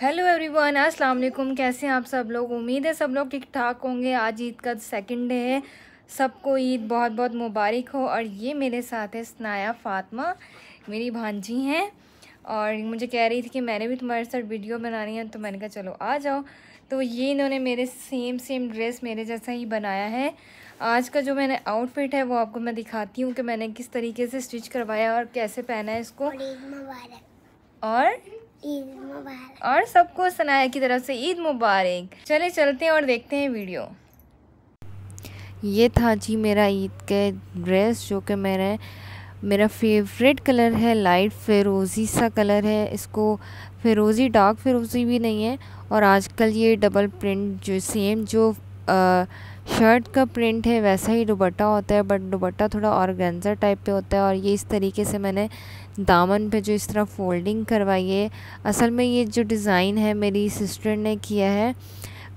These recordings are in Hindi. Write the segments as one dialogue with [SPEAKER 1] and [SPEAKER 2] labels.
[SPEAKER 1] हेलो एवरीवन अस्सलाम वालेकुम कैसे हैं आप सब लोग उम्मीद है सब लोग ठीक ठाक होंगे आज ईद का सेकंड डे है सबको ईद बहुत बहुत मुबारक हो और ये मेरे साथ है स्नाया फातिमा मेरी भांजी हैं और मुझे कह रही थी कि मैंने भी तुम्हारे साथ वीडियो बनानी है तो मैंने कहा चलो आ जाओ तो ये इन्होंने मेरे सेम सेम ड्रेस मेरे जैसा ही बनाया है आज का जो मैंने आउटफिट है वो आपको मैं दिखाती हूँ कि मैंने किस तरीके से स्टिच करवाया और कैसे पहना है इसको और ईद मुबारक और सबको सनाया की तरफ से ईद मुबारक चले चलते हैं और देखते हैं वीडियो ये था जी मेरा ईद के ड्रेस जो कि मेरे मेरा फेवरेट कलर है लाइट फिरोज़ी सा कलर है इसको फिरोज़ी डार्क फिरोज़ी भी नहीं है और आजकल ये डबल प्रिंट जो सेम जो शर्ट का प्रिंट है वैसा ही दुबट्टा होता है बट दुबट्टा थोड़ा ऑर्गेन्जा टाइप पे होता है और ये इस तरीके से मैंने दामन पे जो इस तरह फोल्डिंग करवाई है असल में ये जो डिज़ाइन है मेरी सिस्टर ने किया है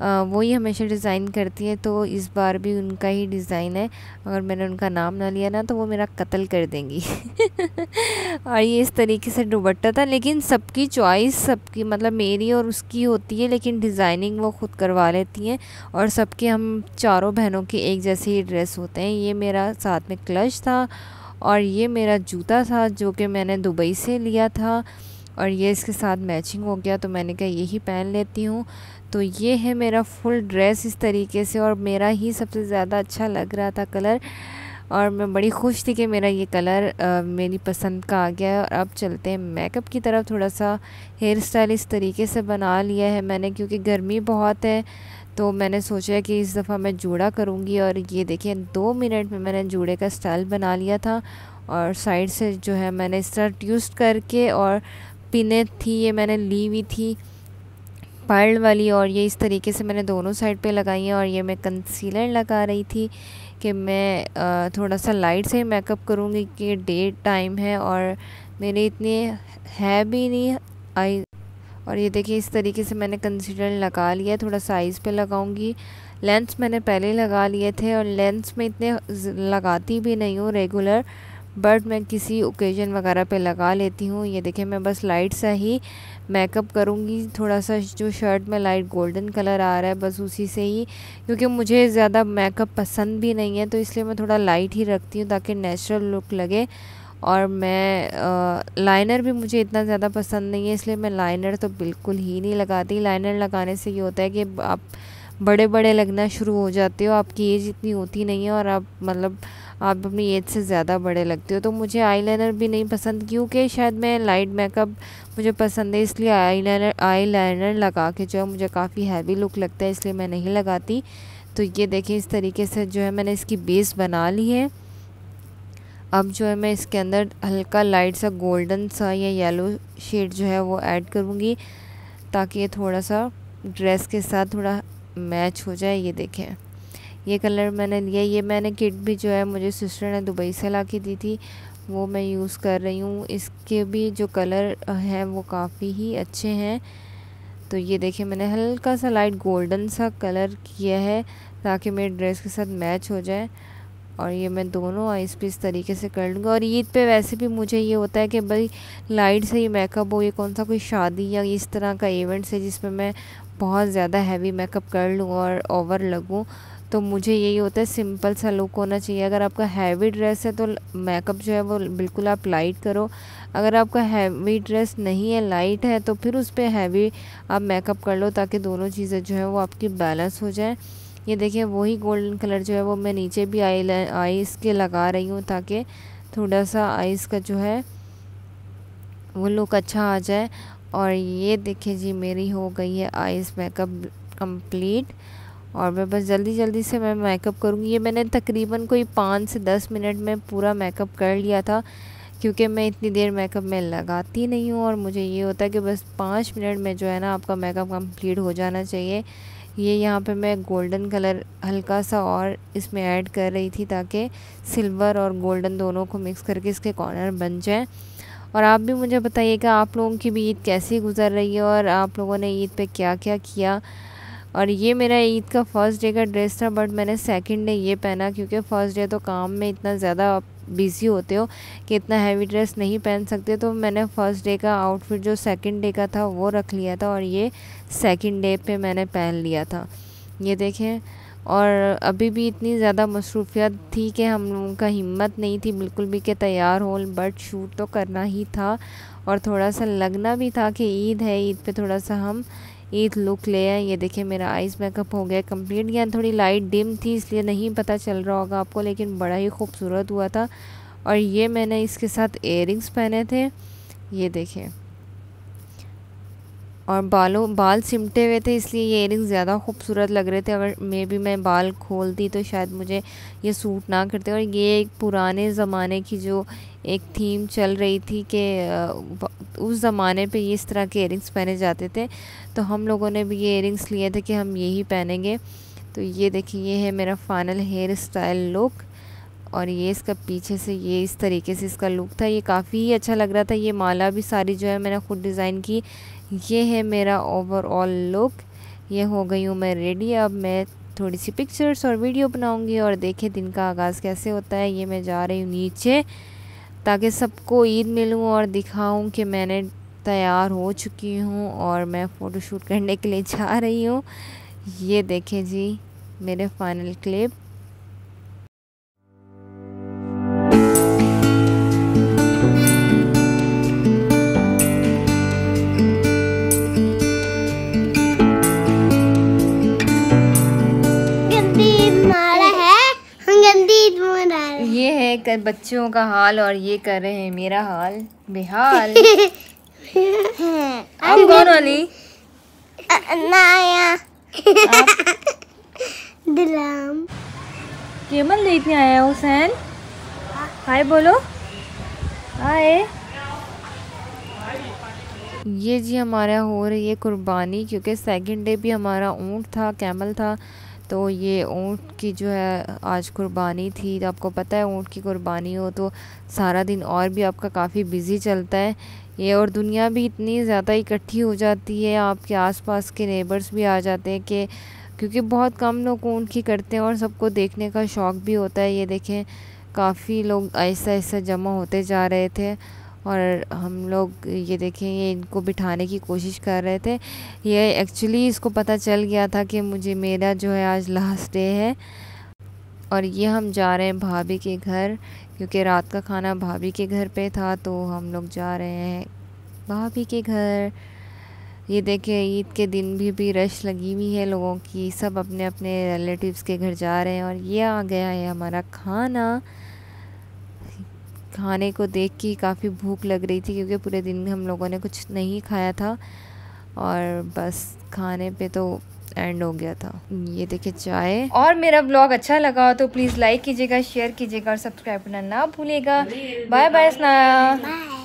[SPEAKER 1] वो ही हमेशा डिज़ाइन करती हैं तो इस बार भी उनका ही डिज़ाइन है अगर मैंने उनका नाम ना लिया ना तो वो मेरा कत्ल कर देंगी और ये इस तरीके से दुबट्टा था लेकिन सबकी चॉइस सबकी मतलब मेरी और उसकी होती है लेकिन डिज़ाइनिंग वो ख़ुद करवा लेती हैं और सबके हम चारों बहनों के एक जैसे ही ड्रेस होते हैं ये मेरा साथ में क्लच था और ये मेरा जूता था जो कि मैंने दुबई से लिया था और ये इसके साथ मैचिंग हो गया तो मैंने कहा यही पहन लेती हूँ तो ये है मेरा फुल ड्रेस इस तरीके से और मेरा ही सबसे ज़्यादा अच्छा लग रहा था कलर और मैं बड़ी खुश थी कि मेरा ये कलर आ, मेरी पसंद का आ गया है और अब चलते हैं मेकअप की तरफ थोड़ा सा हेयर स्टाइल इस तरीके से बना लिया है मैंने क्योंकि गर्मी बहुत है तो मैंने सोचा कि इस दफ़ा मैं जूड़ा करूँगी और ये देखिए दो मिनट में मैंने जूड़े का स्टाइल बना लिया था और साइड से जो है मैंने इस तरह ट्यूस्ट करके और पिनें थी ये मैंने ली हुई थी पर्ल वाली और ये इस तरीके से मैंने दोनों साइड पे लगाई हैं और ये मैं कंसीलर लगा रही थी कि मैं थोड़ा सा लाइट से मेकअप करूँगी कि डे टाइम है और मेरे इतने है भी नहीं आई और ये देखिए इस तरीके से मैंने कंसीलर लगा लिया थोड़ा साइज़ पे लगाऊंगी लेंस मैंने पहले लगा लिए थे और लेंस में इतने लगाती भी नहीं हूँ रेगुलर बट मैं किसी ओकेज़न वगैरह पे लगा लेती हूँ ये देखिए मैं बस लाइट सा ही मेकअप करूँगी थोड़ा सा जो शर्ट में लाइट गोल्डन कलर आ रहा है बस उसी से ही क्योंकि मुझे ज़्यादा मेकअप पसंद भी नहीं है तो इसलिए मैं थोड़ा लाइट ही रखती हूँ ताकि नेचुरल लुक लगे और मैं आ, लाइनर भी मुझे इतना ज़्यादा पसंद नहीं है इसलिए मैं लाइनर तो बिल्कुल ही नहीं लगाती लाइनर लगाने से ये होता है कि आप बड़े बड़े लगना शुरू हो जाते हो आपकी एज इतनी होती नहीं है और आप मतलब आप अपनी एज से ज़्यादा बड़े लगते हो तो मुझे आईलाइनर भी नहीं पसंद क्योंकि शायद मैं लाइट मेकअप मुझे पसंद है इसलिए आईलाइनर आईलाइनर लगा के जो है मुझे काफ़ी हैवी लुक लगता है इसलिए मैं नहीं लगाती तो ये देखें इस तरीके से जो है मैंने इसकी बेस बना ली है अब जो है मैं इसके अंदर हल्का लाइट सा गोल्डन सा या येलो शेड जो है वो ऐड करूँगी ताकि ये थोड़ा सा ड्रेस के साथ थोड़ा मैच हो जाए ये देखें ये कलर मैंने लिया ये मैंने किट भी जो है मुझे सिस्टर ने दुबई से ला के दी थी वो मैं यूज़ कर रही हूँ इसके भी जो कलर हैं वो काफ़ी ही अच्छे हैं तो ये देखिए मैंने हल्का सा लाइट गोल्डन सा कलर किया है ताकि मेरे ड्रेस के साथ मैच हो जाए और ये मैं दोनों आइस पे इस तरीके से कर लूँगा और ईद पे वैसे भी मुझे ये होता है कि भाई लाइट से ही मेकअप हो ये कौन सा कोई शादी या इस तरह का इवेंट्स है जिसमें मैं बहुत ज़्यादा हैवी मेकअप कर लूँ और ओवर लगूँ तो मुझे यही होता है सिंपल सा लुक होना चाहिए अगर आपका हैवी ड्रेस है तो मेकअप जो है वो बिल्कुल आप लाइट करो अगर आपका हैवी ड्रेस नहीं है लाइट है तो फिर उस पर हैवी आप मेकअप कर लो ताकि दोनों चीज़ें जो है वो आपकी बैलेंस हो जाए ये देखिए वही गोल्डन कलर जो है वो मैं नीचे भी आई आइस के लगा रही हूँ ताकि थोड़ा सा आइस का जो है वो लुक अच्छा आ जाए और ये देखिए जी मेरी हो गई है आइस मेकअप कंप्लीट और मैं बस जल्दी जल्दी से मैं मेकअप करूँगी ये मैंने तकरीबन कोई पाँच से दस मिनट में पूरा मेकअप कर लिया था क्योंकि मैं इतनी देर मेकअप में लगाती नहीं हूँ और मुझे ये होता है कि बस पाँच मिनट में जो है ना आपका मेकअप कंप्लीट हो जाना चाहिए ये यहाँ पे मैं गोल्डन कलर हल्का सा और इसमें ऐड कर रही थी ताकि सिल्वर और गोल्डन दोनों को मिक्स करके इसके कॉर्नर बन जाएँ और आप भी मुझे बताइएगा आप लोगों की भी ईद कैसी गुजर रही है और आप लोगों ने ईद पे क्या क्या किया और ये मेरा ईद का फर्स्ट डे का ड्रेस था बट मैंने सेकंड डे ये पहना क्योंकि फ़र्स्ट डे तो काम में इतना ज़्यादा बिज़ी होते हो कि इतना हैवी ड्रेस नहीं पहन सकते तो मैंने फ़र्स्ट डे का आउटफिट जो सेकंड डे का था वो रख लिया था और ये सेकंड डे पे मैंने पहन लिया था ये देखें और अभी भी इतनी ज़्यादा मसरूफियत थी कि हम लोगों का हिम्मत नहीं थी बिल्कुल भी कि तैयार हो बट शूट तो करना ही था और थोड़ा सा लगना भी था कि ईद है ईद पे थोड़ा सा हम एक लुक ले आए ये देखिए मेरा आइज़ मेकअप हो गया कंप्लीट यहाँ थोड़ी लाइट डिम थी इसलिए नहीं पता चल रहा होगा आपको लेकिन बड़ा ही खूबसूरत हुआ था और ये मैंने इसके साथ एयर पहने थे ये देखें और बालों बाल सिमटे हुए थे इसलिए ये एयर ज़्यादा खूबसूरत लग रहे थे अगर मे भी मैं बाल खोलती तो शायद मुझे ये सूट ना करते और ये एक पुराने ज़माने की जो एक थीम चल रही थी कि उस ज़माने पे ये इस तरह के एयरिंग्स पहने जाते थे तो हम लोगों ने भी ये एयरिंग्स लिए थे कि हम यही पहनेंगे तो ये देखिए ये है मेरा फाइनल हेयर स्टाइल लुक और ये इसका पीछे से ये इस तरीके से इसका लुक था ये काफ़ी ही अच्छा लग रहा था ये माला भी सारी जो है मैंने ख़ुद डिज़ाइन की ये है मेरा ओवरऑल लुक ये हो गई हूँ मैं रेडी अब मैं थोड़ी सी पिक्चर्स और वीडियो बनाऊंगी और देखें दिन का आगाज़ कैसे होता है ये मैं जा रही हूँ नीचे ताकि सबको ईद मिलूँ और दिखाऊँ कि मैंने तैयार हो चुकी हूँ और मैं फ़ोटोशूट करने के लिए जा रही हूँ ये देखें जी मेरे फाइनल क्लिप बच्चों का हाल और ये कर रहे हैं मेरा हाल बेहाल आप कौन वाली नाया दिलाम केमल देखने आया हुसैन हाय बोलो हाय ये जी हमारा हो रही है कुर्बानी क्योंकि सेकंड डे भी हमारा ऊँट था कैमल था तो ये ऊँट की जो है आज कुर्बानी थी तो आपको पता है ऊँट की कुर्बानी हो तो सारा दिन और भी आपका काफ़ी बिज़ी चलता है ये और दुनिया भी इतनी ज़्यादा इकट्ठी हो जाती है आपके आसपास के नेबर्स भी आ जाते हैं कि क्योंकि बहुत कम लोग ऊँट की करते हैं और सबको देखने का शौक़ भी होता है ये देखें काफ़ी लोग ऐसा ऐसा जमा होते जा रहे थे और हम लोग ये देखें ये इनको बिठाने की कोशिश कर रहे थे ये एक्चुअली इसको पता चल गया था कि मुझे मेरा जो है आज लास्ट डे है और ये हम जा रहे हैं भाभी के घर क्योंकि रात का खाना भाभी के घर पे था तो हम लोग जा रहे हैं भाभी के घर ये देखे ईद के दिन भी भी रश लगी हुई है लोगों की सब अपने अपने रिलेटिव्स के घर जा रहे हैं और ये आ गया है हमारा खाना खाने को देख के काफ़ी भूख लग रही थी क्योंकि पूरे दिन हम लोगों ने कुछ नहीं खाया था और बस खाने पे तो एंड हो गया था ये देखिए चाय और मेरा ब्लॉग अच्छा लगा हो तो प्लीज़ लाइक कीजिएगा शेयर कीजिएगा और सब्सक्राइब करना ना भूलिएगा बाय बाय स्नाया